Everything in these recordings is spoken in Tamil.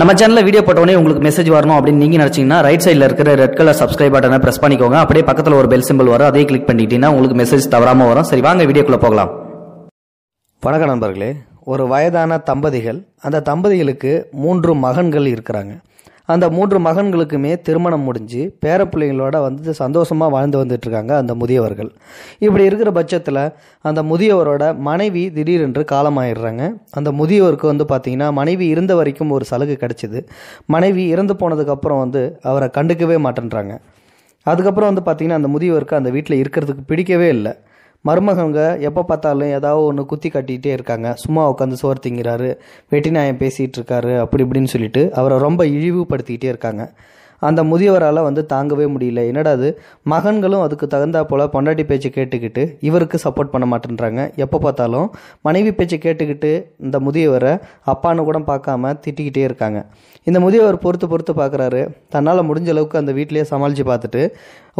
நம்ம சேனல்ல வீடியோ போட்டோனே உங்களுக்கு மெசேஜ் வரணும் அப்படின்னு நீங்கள் நினைச்சீங்கன்னா ரைட் சைடில் இருக்கிற ரெட் கலர் சப்ஸ்கிரைப் பட்டனை பிரஸ் பண்ணிக்கோங்க அப்படியே பக்கத்தில் ஒரு பெல் சிம்பிள் வரும் அதே கிளிக் பண்ணிக்கிட்டீங்கன்னா உங்களுக்கு மெசேஜ் தவறாம வரும் சரி வாங்க வீடியோக்குள்ளே போகலாம் வணக்க நண்பர்களே ஒரு வயதான தம்பதிகள் அந்த தம்பதிகளுக்கு மூன்று மகன்கள் இருக்கிறாங்க அந்த மூன்று மகன்களுக்குமே திருமணம் முடிஞ்சு பேர பிள்ளைங்களோட வந்து சந்தோஷமாக வாழ்ந்து வந்துட்டுருக்காங்க அந்த முதியவர்கள் இப்படி இருக்கிற பட்சத்தில் அந்த முதியவரோட மனைவி திடீரென்று காலமாயிடுறாங்க அந்த முதியவருக்கு வந்து பார்த்திங்கன்னா மனைவி இருந்த வரைக்கும் ஒரு சலுகை கிடச்சிது மனைவி இறந்து போனதுக்கப்புறம் வந்து அவரை கண்டுக்கவே மாட்டேன்றாங்க அதுக்கப்புறம் வந்து பார்த்திங்கன்னா அந்த முதியவருக்கு அந்த வீட்டில் இருக்கிறதுக்கு பிடிக்கவே இல்லை மருமகங்க எப்போ பார்த்தாலும் ஏதாவது ஒன்று குத்தி காட்டிகிட்டே இருக்காங்க சும்மா உட்காந்து சோறு திங்கிறாரு வெட்டி நாயம் பேசிகிட்டு இருக்காரு அப்படி இப்படின்னு சொல்லிட்டு அவரை ரொம்ப இழிவுபடுத்திக்கிட்டே இருக்காங்க அந்த முதியவரால் வந்து தாங்கவே முடியல என்னடா அது மகன்களும் அதுக்கு தகுந்தா போல் பொண்டாட்டி பேச்சு கேட்டுக்கிட்டு இவருக்கு சப்போர்ட் பண்ண மாட்டேன்றாங்க எப்போ பார்த்தாலும் மனைவி பேச்சு கேட்டுக்கிட்டு இந்த முதியவரை அப்பான்னு கூட பார்க்காம திட்டிக்கிட்டே இருக்காங்க இந்த முதியவர் பொறுத்து பொறுத்து பார்க்குறாரு தன்னால் முடிஞ்ச அளவுக்கு அந்த வீட்டிலேயே சமாளித்து பார்த்துட்டு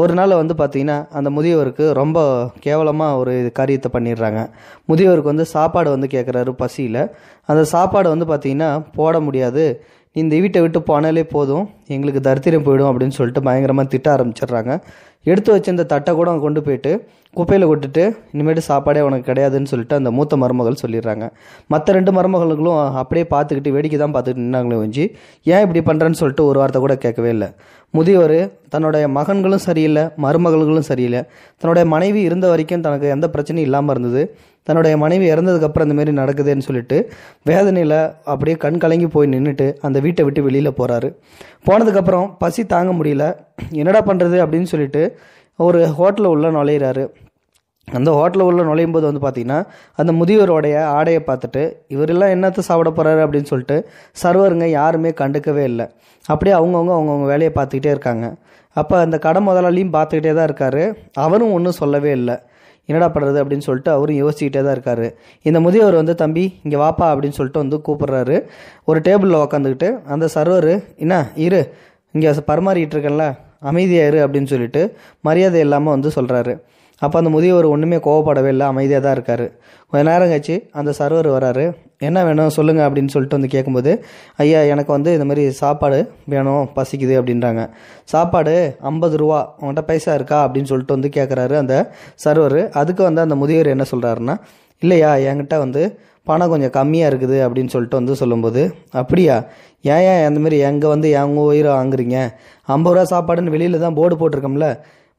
ஒரு நாள் வந்து பார்த்திங்கன்னா அந்த முதியவருக்கு ரொம்ப கேவலமாக ஒரு காரியத்தை பண்ணிடுறாங்க முதியவருக்கு வந்து சாப்பாடு வந்து கேட்குறாரு பசியில் அந்த சாப்பாடு வந்து பார்த்தீங்கன்னா போட முடியாது இந்த வீட்டை விட்டு போனாலே போதும் எங்களுக்கு தரித்திரம் போயிடும் அப்படின்னு சொல்லிட்டு பயங்கரமாக திட்ட ஆரம்பிச்சிடுறாங்க எடுத்து வச்சிருந்த தட்டை கூட கொண்டு போயிட்டு குப்பையில் கொட்டுட்டு இனிமேட்டு சாப்பாடே உனக்கு கிடையாதுன்னு சொல்லிட்டு அந்த மூத்த மருமகள் சொல்லிடுறாங்க மற்ற ரெண்டு மருமகளுக்கும் அப்படியே பார்த்துக்கிட்டு வேடிக்கை தான் பார்த்துட்டு நின்னாங்களே ஒஞ்சி ஏன் இப்படி பண்ணுறேன்னு சொல்லிட்டு ஒரு வார்த்தை கூட கேட்கவே இல்லை முதியவர் தன்னுடைய மகன்களும் சரியில்லை மருமகளும் சரியில்லை தன்னுடைய மனைவி இருந்த வரைக்கும் தனக்கு எந்த பிரச்சனையும் இல்லாமல் இருந்தது தன்னுடைய மனைவி இறந்ததுக்கப்புறம் இந்தமாரி நடக்குதுன்னு சொல்லிட்டு வேதனையில் அப்படியே கண் கலங்கி போய் நின்றுட்டு அந்த வீட்டை விட்டு வெளியில் போகிறாரு போனதுக்கப்புறம் பசி தாங்க முடியல என்னடா பண்ணுறது அப்படின்னு சொல்லிட்டு ஒரு ஹோட்டலில் உள்ள நுழையிறாரு அந்த ஹோட்டலில் உள்ள நுழையும் போது வந்து பார்த்திங்கன்னா அந்த முதியோருடைய ஆடையை பார்த்துட்டு இவரெல்லாம் என்னத்தை சாப்பிட போகிறாரு அப்படின்னு சொல்லிட்டு சர்வருங்க யாருமே கண்டுக்கவே இல்லை அப்படியே அவங்கவுங்க அவங்கவுங்க வேலையை பார்த்துக்கிட்டே இருக்காங்க அப்போ அந்த கடை முதலாளியும் பார்த்துக்கிட்டே தான் இருக்கார் அவரும் ஒன்றும் சொல்லவே இல்லை என்னடா பண்ணுறது அப்படின்னு சொல்லிட்டு அவரும் யோசிச்சுக்கிட்டே தான் இருக்கார் இந்த முதியவர் வந்து தம்பி இங்கே வாப்பா அப்படின்னு சொல்லிட்டு வந்து கூப்பிட்றாரு ஒரு டேபிளில் உக்காந்துக்கிட்டு அந்த சர்வர் என்ன இரு இங்கே பரிமாறிக்கிட்டு இருக்கேன்ல அமைதியாயிரு அப்படின்னு சொல்லிட்டு மரியாதை இல்லாமல் வந்து சொல்கிறாரு அப்போ அந்த முதியவர் ஒன்றுமே கோவப்படவே இல்லை அமைதியாக தான் இருக்கார் கொஞ்ச நேரம் கழிச்சு அந்த சர்வர் வராரு என்ன வேணும் சொல்லுங்கள் அப்படின்னு சொல்லிட்டு வந்து கேட்கும்போது ஐயா எனக்கு வந்து இந்த மாதிரி சாப்பாடு வேணும் பசிக்குது அப்படின்றாங்க சாப்பாடு ஐம்பது ரூபா உங்கள்கிட்ட பைசா இருக்கா அப்படின்னு சொல்லிட்டு வந்து கேட்குறாரு அந்த சர்வர் அதுக்கு வந்து அந்த முதியவர் என்ன சொல்கிறாருன்னா இல்லையா என்கிட்ட வந்து பணம் கொஞ்சம் கம்மியாக இருக்குது அப்படின்னு சொல்லிட்டு வந்து சொல்லும்போது அப்படியா ஏன் ஏன் அந்தமாரி எங்கே வந்து எங்கள் உயிரை வாங்குறீங்க ஐம்பது ரூபா சாப்பாடுன்னு வெளியில் தான் போர்டு போட்டிருக்கோம்ல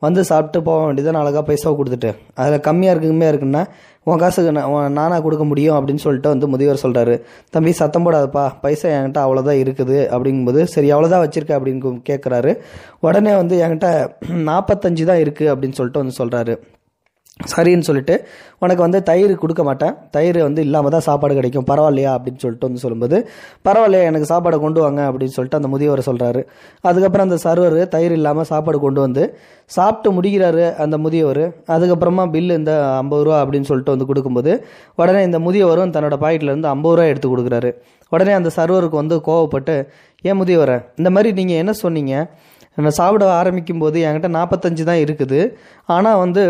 வந்து சாப்பிட்டு போக வேண்டியதான் அழகாக பைசா கொடுத்துட்டு அதில் கம்மியாக இருக்குமே இருக்குன்னா உன் காசுக்கு நான் நானாக கொடுக்க முடியும் அப்படின்னு சொல்லிட்டு வந்து முதியவர் சொல்கிறாரு தம்பி சத்தம் போடாதப்பா பைசா என்கிட்ட அவ்வளோதான் இருக்குது அப்படிங்கும்போது சரி அவ்வளோதான் வச்சுருக்க அப்படின்னு கேட்குறாரு உடனே வந்து என்கிட்ட நாற்பத்தஞ்சு தான் இருக்குது அப்படின்னு சொல்லிட்டு வந்து சொல்கிறாரு சரின்னு சொல்லிட்டு உனக்கு வந்து தயிர் கொடுக்க மாட்டேன் தயிர் வந்து இல்லாமல் தான் சாப்பாடு கிடைக்கும் பரவாயில்லையா அப்படின்னு சொல்லிட்டு வந்து சொல்லும்போது பரவாயில்லையா எனக்கு சாப்பாடு கொண்டு வாங்க அப்படின்னு சொல்லிட்டு அந்த முதியவர் சொல்கிறாரு அதுக்கப்புறம் அந்த சர்வர் தயிர் இல்லாமல் சாப்பாடு கொண்டு வந்து சாப்பிட்டு முடிகிறாரு அந்த முதியவர் அதுக்கப்புறமா பில்லு இந்த ஐம்பது ரூபா அப்படின்னு சொல்லிட்டு வந்து கொடுக்கும்போது உடனே இந்த முதியவரும் தன்னோட பாக்கெட்லேருந்து ஐம்பது ரூபா எடுத்து கொடுக்குறாரு உடனே அந்த சர்வருக்கு வந்து கோவப்பட்டு ஏன் முதியவரை இந்த மாதிரி நீங்கள் என்ன சொன்னீங்க நான் சாப்பிட ஆரம்பிக்கும் போது என்கிட்ட நாற்பத்தஞ்சு தான் இருக்குது ஆனால் வந்து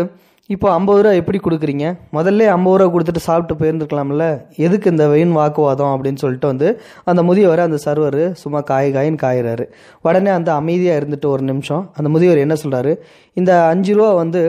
இப்போ ஐம்பது ரூபா எப்படி கொடுக்குறீங்க முதல்ல ஐம்பது ரூபா கொடுத்துட்டு சாப்பிட்டு போயிருந்துருக்கலாம்ல எதுக்கு இந்த வெயின் வாக்குவாதம் அப்படின்னு சொல்லிட்டு வந்து அந்த முதியவரை அந்த சர்வர் சும்மா காய் காயின்னு காயிறாரு உடனே அந்த அமைதியாக இருந்துட்டு ஒரு நிமிஷம் அந்த முதியவர் என்ன சொல்கிறாரு இந்த அஞ்சு ரூபா வந்து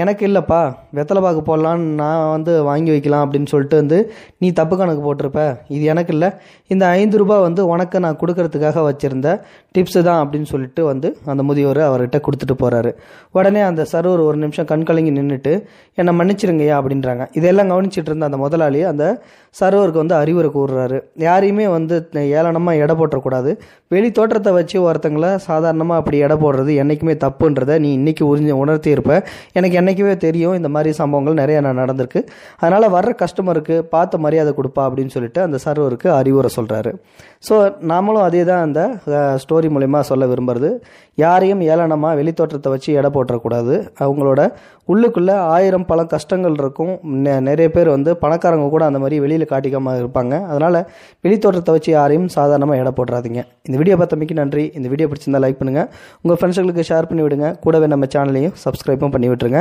எனக்கு இல்லைப்பா வெத்தலை பாக்கு போடலான்னு நான் வந்து வாங்கி வைக்கலாம் அப்படின்னு சொல்லிட்டு வந்து நீ தப்பு கணக்கு போட்டிருப்ப இது எனக்கு இல்லை இந்த ஐந்து ரூபா வந்து உனக்கு நான் கொடுக்கறதுக்காக வச்சுருந்த டிப்ஸு தான் அப்படின்னு சொல்லிட்டு வந்து அந்த முதியோர் அவர்கிட்ட கொடுத்துட்டு போகிறாரு உடனே அந்த சர்வர் ஒரு நிமிஷம் கண்கலங்கி நின்றுட்டு என்னை மன்னிச்சிருங்கய்யா அப்படின்றாங்க இதெல்லாம் கவனிச்சிட்டு இருந்த அந்த முதலாளி அந்த சர்வருக்கு வந்து அறிவுரை கூறுறாரு யாரையுமே வந்து ஏளனமாக எடை போட்டக்கூடாது வெளி தோற்றத்தை வச்சு ஒருத்தங்களை சாதாரணமாக அப்படி எடை போடுறது என்றைக்குமே தப்புன்றதை நீ இன்றைக்கி உறிஞ்சு உணர்த்தி இருப்ப எனக்கு என்றைக்குமே தெரியும் இந்த மாதிரி சம்பவங்கள் நிறைய நான் நடந்திருக்கு அதனால் வர்ற கஸ்டமருக்கு பார்த்து மரியாதை கொடுப்பா அப்படின்னு சொல்லிட்டு அந்த சர்வருக்கு அறிவுரை சொல்கிறாரு ஸோ நாமளும் அதே தான் அந்த ஸ்டோரி மூலிமா சொல்ல விரும்புறது யாரையும் ஏளனமாக வெளித்தோற்றத்தை வச்சு எடை போட்டுறக்கூடாது அவங்களோட உள்ளுக்குள்ளே ஆயிரம் பல கஷ்டங்கள் இருக்கும் நிறைய பேர் வந்து பணக்காரங்க கூட அந்த மாதிரி வெளியில் காட்டிக்காமல் இருப்பாங்க அதனால் வெளித்தோற்றத்தை வச்சு யாரையும் சாதாரணமாக எடை போட்டுறாதீங்க இந்த வீடியோ மிக்க நன்றி இந்த வீடியோ பிடிச்சிருந்தா லைக் பண்ணுங்கள் உங்கள் ஃப்ரெண்ட்ஸுகளுக்கு ஷேர் பண்ணி விடுங்க கூடவே நம்ம சேனலையும் சப்ஸ்கிரைப்பும் பண்ணி விட்டுருங்க